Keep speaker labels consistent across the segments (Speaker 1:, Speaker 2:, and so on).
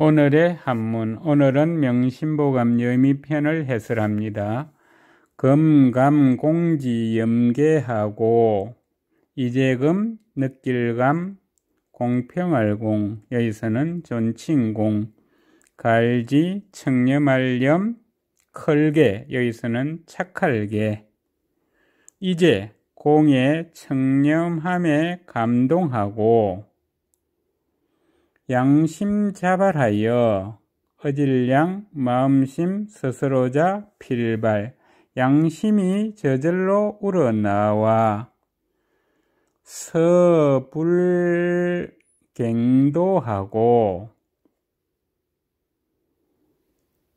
Speaker 1: 오늘의 한문, 오늘은 명심보감염이 편을 해설합니다. 금감공지 염계하고 이제금 느낄감, 공평알공, 여기서는 존칭공, 갈지, 청렴알렴, 컬계, 여기서는 착할계, 이제 공의 청렴함에 감동하고 양심 자발하여 어질 양 마음심 스스로자 필발 양심이 저절로 우러나와 서불갱도하고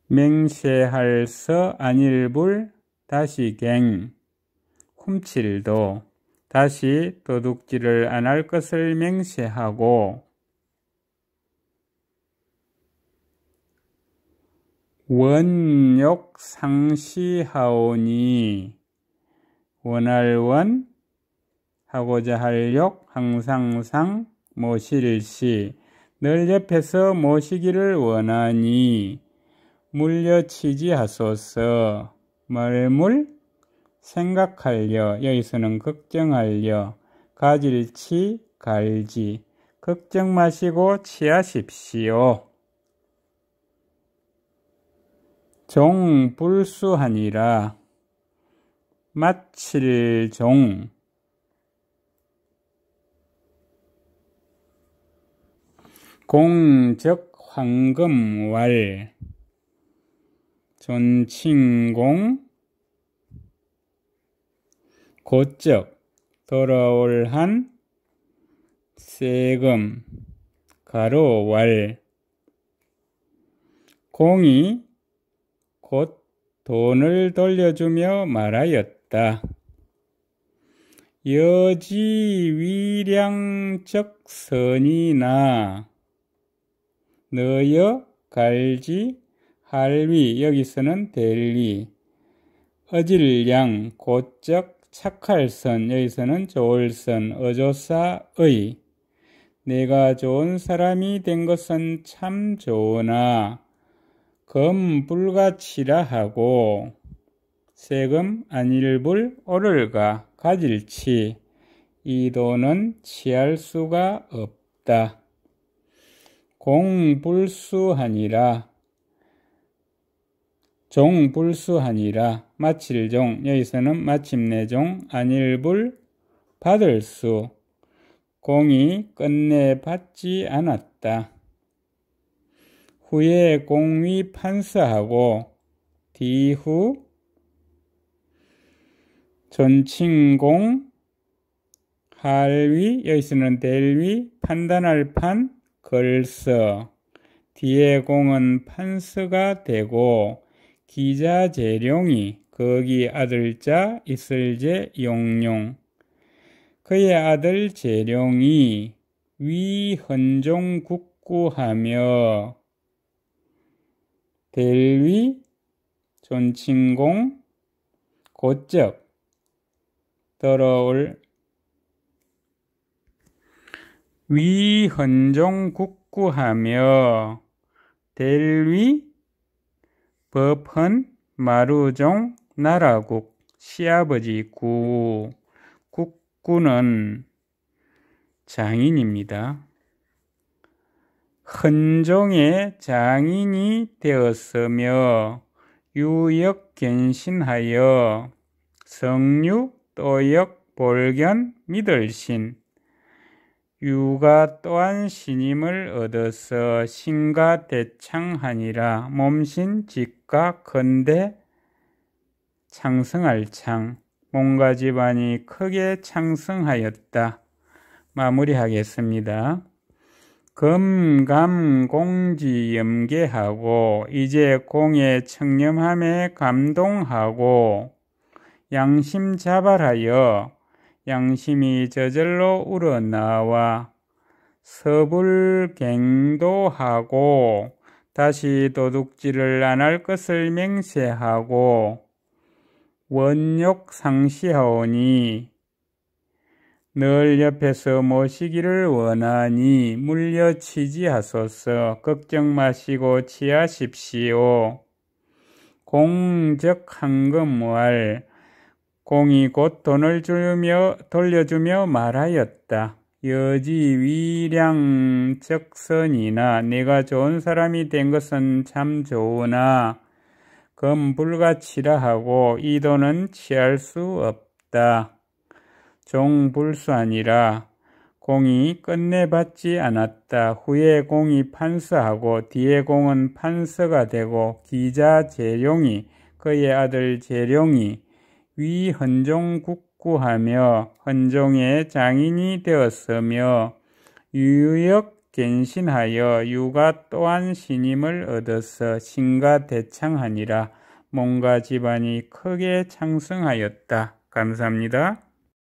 Speaker 1: 맹세할서 안일불 다시 갱 훔칠도 다시 도둑질을 안 할 것을 맹세하고 원욕 상시하오니 원할원 하고자 할역 항상상 모실시 늘 옆에서 모시기를 원하니 물려치지 하소서 말물 생각하려 여기서는 걱정하려 가질치 갈지 걱정 마시고 취하십시오. 종불수하니라마칠종 공적 황금왈 존친공고적 돌아올 한 세금 가로왈 공이 곧 돈을 돌려주며 말하였다. 여지위량적 선이나 너여 갈지 할위 여기서는 델리 어질량 고적 착할선 여기서는 좋을선 어조사의 내가 좋은 사람이 된 것은 참 좋으나 금불가치라 하고 세금 안일불 오를가 가질치 이 돈은 취할 수가 없다. 공불수하니라 종불수하니라 마칠종 여기서는 마침내종 안일불 받을 수 공이 끝내 받지 않았다. 후에 공위 판사하고 디후 전칭공 할위 여기서는 델위 판단할 판 걸서 뒤에 공은 판서가 되고 기자 재룡이 거기 아들자 있을제 용룡 그의 아들 재룡이 위헌종 국구하며 델위, 존칭공, 고적 더러울, 위헌종 국구하며 델위, 법헌, 마루종, 나라국, 시아버지 구, 국구는 장인입니다. 헌종의 장인이 되었으며 유역견신하여 성유 또역 볼견 믿을신 유가 또한 신임을 얻어서 신가 대창하니라 몸신 직가 건대 창성할 창 몸과 집안이 크게 창성하였다. 마무리하겠습니다. 금감공지 염계하고 이제 공의 청렴함에 감동하고 양심 자발하여 양심이 저절로 우러나와 서불갱도하고 다시 도둑질을 안 할 것을 맹세하고 원욕 상시하오니 늘 옆에서 모시기를 원하니 물려치지 하소서 걱정 마시고 치하십시오. 공적한금무 공이 곧 돈을 주며 돌려주며 말하였다. 여지 위량적선이나 내가 좋은 사람이 된 것은 참 좋으나 금불같치라 하고 이 돈은 취할 수 없다. 종불수하니라 공이 끝내받지 않았다. 후에 공이 판서하고 뒤에 공은 판서가 되고 기자 재룡이 그의 아들 재룡이 위헌종 국구하며 헌종의 장인이 되었으며 유역 갱신하여 유가 또한 신임을 얻어서 신가 대창하니라 뭔가 집안이 크게 창성하였다. 감사합니다.